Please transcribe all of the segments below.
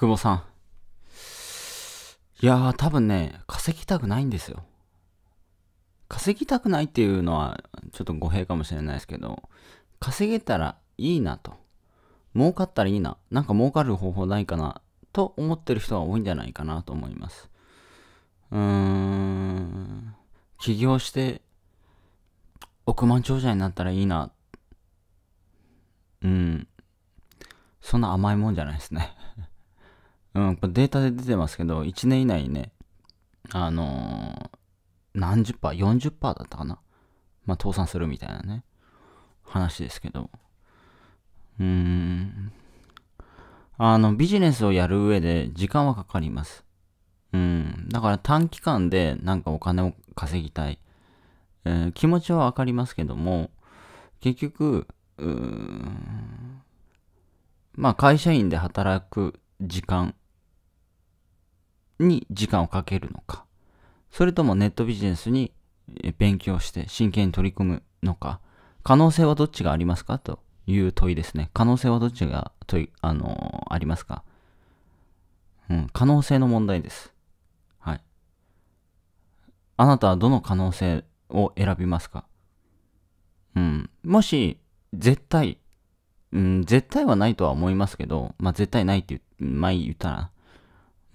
久保さん。いやー、多分ね、稼ぎたくないんですよ。稼ぎたくないっていうのは、ちょっと語弊かもしれないですけど、稼げたらいいなと。儲かったらいいな。なんか儲かる方法ないかな。と思ってる人が多いんじゃないかなと思います。うーん。起業して、億万長者になったらいいな。うん。そんな甘いもんじゃないですねうん、データで出てますけど、1年以内にね、あのー、何十パー、40パーだったかな。まあ、倒産するみたいなね、話ですけど。うーん。あの、ビジネスをやる上で時間はかかります。うん。だから短期間でなんかお金を稼ぎたい。えー、気持ちはわかりますけども、結局、うーん。まあ、会社員で働く時間に時間をかけるのか、それともネットビジネスに勉強して真剣に取り組むのか、可能性はどっちがありますかという問いですね。可能性はどっちが問い、あのー、ありますかうん、可能性の問題です。はい。あなたはどの可能性を選びますかうん、もし、絶対、うん、絶対はないとは思いますけど、まあ、絶対ないって言、前言ったら、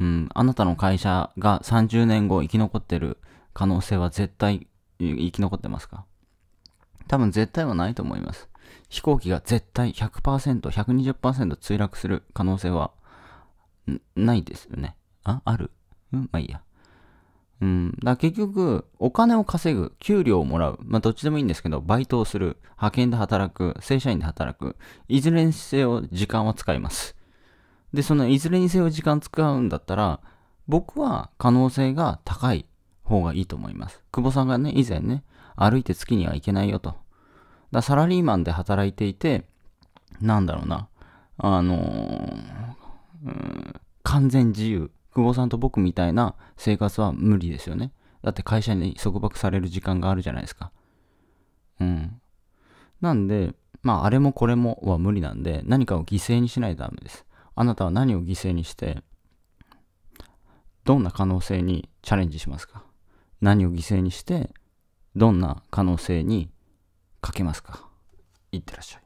うん、あなたの会社が30年後生き残ってる可能性は絶対生き残ってますか多分絶対はないと思います。飛行機が絶対100%、120%墜落する可能性はないですよね。あ、あるうん、まあいいや。うん、だ結局、お金を稼ぐ、給料をもらう、まあどっちでもいいんですけど、バイトをする、派遣で働く、正社員で働く、いずれにせよ時間は使います。で、そのいずれにせよ時間使うんだったら、僕は可能性が高い方がいいと思います。久保さんがね、以前ね、歩いて月には行けないよと。だサラリーマンで働いていて、なんだろうな、あのー、完全自由。久保さんと僕みたいな生活は無理ですよね。だって会社に束縛される時間があるじゃないですか。うん。なんで、まあ、あれもこれもは無理なんで、何かを犠牲にしないとダメです。あなたは何を犠牲にしてどんな可能性にチャレンジしますか何を犠牲にしてどんな可能性にかけますかいってらっしゃい